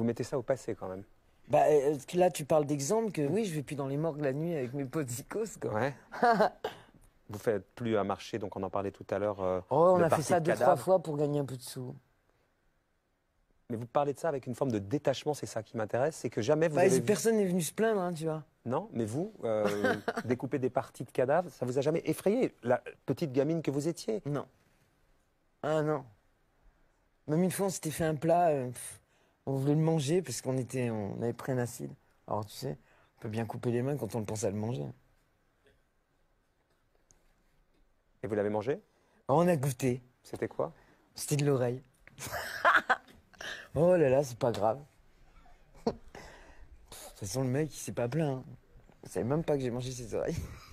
Vous mettez ça au passé quand même. Bah, euh, là, tu parles d'exemple que oui, je vais plus dans les morgues la nuit avec mes potes Quoi. vous faites plus un marché, donc on en parlait tout à l'heure. Euh, oh, on a fait ça deux, trois fois pour gagner un peu de sous. Mais vous parlez de ça avec une forme de détachement, c'est ça qui m'intéresse, c'est que jamais vous. Bah, personne n'est venu se plaindre, hein, tu vois. Non, mais vous, euh, découper des parties de cadavres, ça vous a jamais effrayé, la petite gamine que vous étiez Non. Ah non. Même une fois, on s'était fait un plat on voulait le manger parce qu'on était, on avait pris un acide. Alors tu sais, on peut bien couper les mains quand on pense à le manger. Et vous l'avez mangé ah, On a goûté. C'était quoi C'était de l'oreille. oh là là, c'est pas grave. De toute façon, le mec, il s'est pas plaint. Hein. Il savait même pas que j'ai mangé ses oreilles.